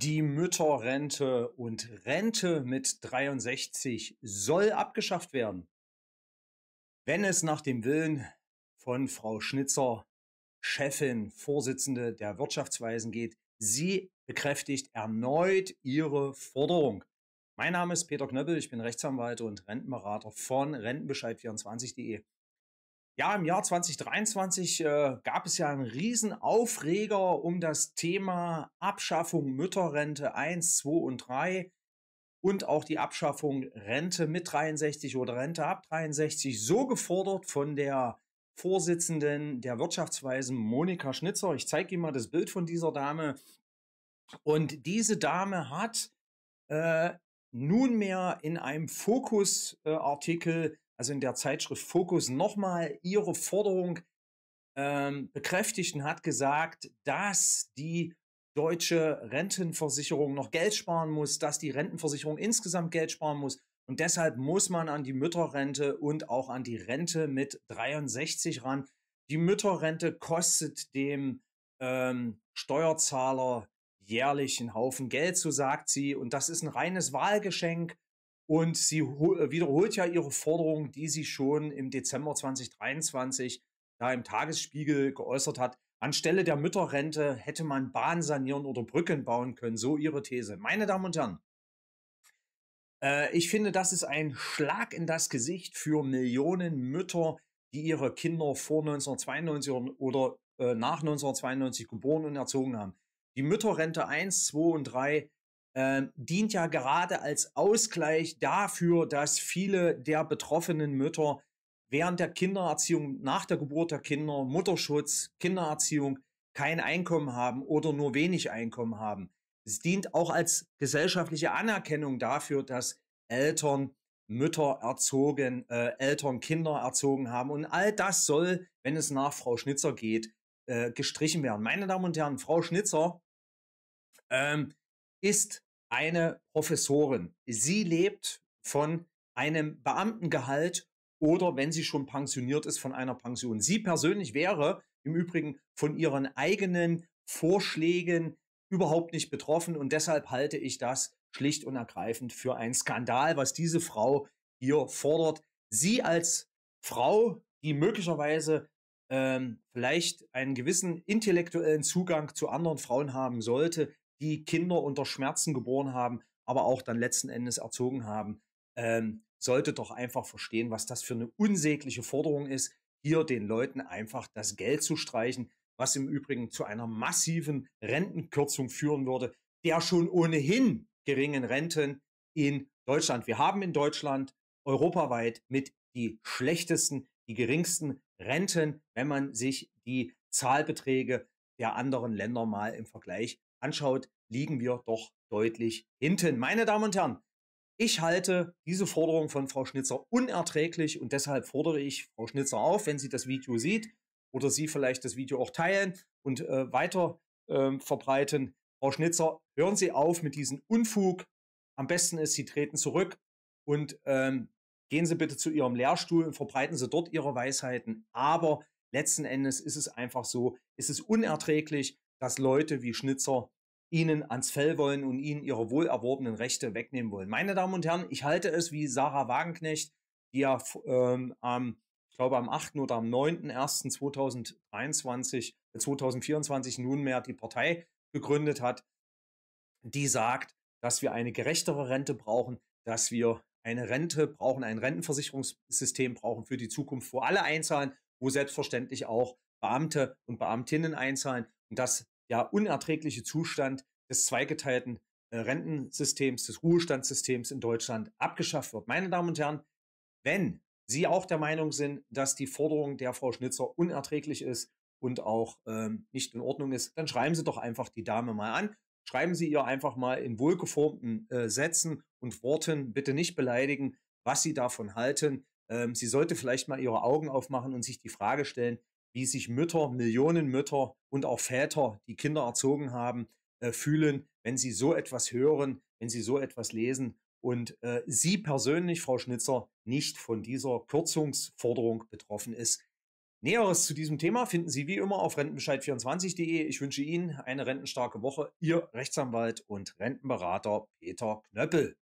Die Mütterrente und Rente mit 63 soll abgeschafft werden, wenn es nach dem Willen von Frau Schnitzer, Chefin, Vorsitzende der Wirtschaftsweisen geht. Sie bekräftigt erneut ihre Forderung. Mein Name ist Peter Knöppel, ich bin Rechtsanwalt und Rentenberater von Rentenbescheid24.de. Ja, im Jahr 2023 äh, gab es ja einen Riesenaufreger um das Thema Abschaffung Mütterrente 1, 2 und 3 und auch die Abschaffung Rente mit 63 oder Rente ab 63, so gefordert von der Vorsitzenden der Wirtschaftsweisen Monika Schnitzer. Ich zeige Ihnen mal das Bild von dieser Dame. Und diese Dame hat äh, nunmehr in einem Fokusartikel also in der Zeitschrift Focus, nochmal ihre Forderung ähm, bekräftigt und hat gesagt, dass die deutsche Rentenversicherung noch Geld sparen muss, dass die Rentenversicherung insgesamt Geld sparen muss. Und deshalb muss man an die Mütterrente und auch an die Rente mit 63 ran. Die Mütterrente kostet dem ähm, Steuerzahler jährlich einen Haufen Geld, so sagt sie. Und das ist ein reines Wahlgeschenk. Und sie äh, wiederholt ja ihre Forderung, die sie schon im Dezember 2023 da im Tagesspiegel geäußert hat. Anstelle der Mütterrente hätte man Bahn sanieren oder Brücken bauen können. So ihre These. Meine Damen und Herren, äh, ich finde, das ist ein Schlag in das Gesicht für Millionen Mütter, die ihre Kinder vor 1992 oder äh, nach 1992 geboren und erzogen haben. Die Mütterrente 1, 2 und 3 ähm, dient ja gerade als Ausgleich dafür, dass viele der betroffenen Mütter während der Kindererziehung, nach der Geburt der Kinder, Mutterschutz, Kindererziehung kein Einkommen haben oder nur wenig Einkommen haben. Es dient auch als gesellschaftliche Anerkennung dafür, dass Eltern Mütter erzogen, äh, Eltern Kinder erzogen haben. Und all das soll, wenn es nach Frau Schnitzer geht, äh, gestrichen werden. Meine Damen und Herren, Frau Schnitzer ähm, ist eine Professorin. Sie lebt von einem Beamtengehalt oder wenn sie schon pensioniert ist, von einer Pension. Sie persönlich wäre im Übrigen von ihren eigenen Vorschlägen überhaupt nicht betroffen und deshalb halte ich das schlicht und ergreifend für einen Skandal, was diese Frau hier fordert. Sie als Frau, die möglicherweise ähm, vielleicht einen gewissen intellektuellen Zugang zu anderen Frauen haben sollte, die Kinder unter Schmerzen geboren haben, aber auch dann letzten Endes erzogen haben, ähm, sollte doch einfach verstehen, was das für eine unsägliche Forderung ist, hier den Leuten einfach das Geld zu streichen, was im Übrigen zu einer massiven Rentenkürzung führen würde, der schon ohnehin geringen Renten in Deutschland. Wir haben in Deutschland europaweit mit die schlechtesten, die geringsten Renten, wenn man sich die Zahlbeträge der anderen Länder mal im Vergleich anschaut, liegen wir doch deutlich hinten. Meine Damen und Herren, ich halte diese Forderung von Frau Schnitzer unerträglich und deshalb fordere ich Frau Schnitzer auf, wenn sie das Video sieht oder Sie vielleicht das Video auch teilen und äh, weiter äh, verbreiten. Frau Schnitzer, hören Sie auf mit diesem Unfug. Am besten ist, Sie treten zurück und ähm, gehen Sie bitte zu Ihrem Lehrstuhl und verbreiten Sie dort Ihre Weisheiten. Aber letzten Endes ist es einfach so, es ist unerträglich, dass Leute wie Schnitzer ihnen ans Fell wollen und ihnen ihre wohlerworbenen Rechte wegnehmen wollen. Meine Damen und Herren, ich halte es wie Sarah Wagenknecht, die ja ähm, am, ich glaube am 8. oder am 9.1.2023, 2024 äh, nunmehr die Partei gegründet hat, die sagt, dass wir eine gerechtere Rente brauchen, dass wir eine Rente brauchen, ein Rentenversicherungssystem brauchen für die Zukunft, wo alle einzahlen, wo selbstverständlich auch Beamte und Beamtinnen einzahlen das ja unerträgliche Zustand des zweigeteilten äh, Rentensystems, des Ruhestandssystems in Deutschland abgeschafft wird. Meine Damen und Herren, wenn Sie auch der Meinung sind, dass die Forderung der Frau Schnitzer unerträglich ist und auch ähm, nicht in Ordnung ist, dann schreiben Sie doch einfach die Dame mal an. Schreiben Sie ihr einfach mal in wohlgeformten äh, Sätzen und Worten, bitte nicht beleidigen, was Sie davon halten. Ähm, sie sollte vielleicht mal ihre Augen aufmachen und sich die Frage stellen, wie sich Mütter, Millionen Mütter und auch Väter, die Kinder erzogen haben, äh, fühlen, wenn sie so etwas hören, wenn sie so etwas lesen und äh, sie persönlich, Frau Schnitzer, nicht von dieser Kürzungsforderung betroffen ist. Näheres zu diesem Thema finden Sie wie immer auf rentenbescheid24.de. Ich wünsche Ihnen eine rentenstarke Woche. Ihr Rechtsanwalt und Rentenberater Peter Knöppel.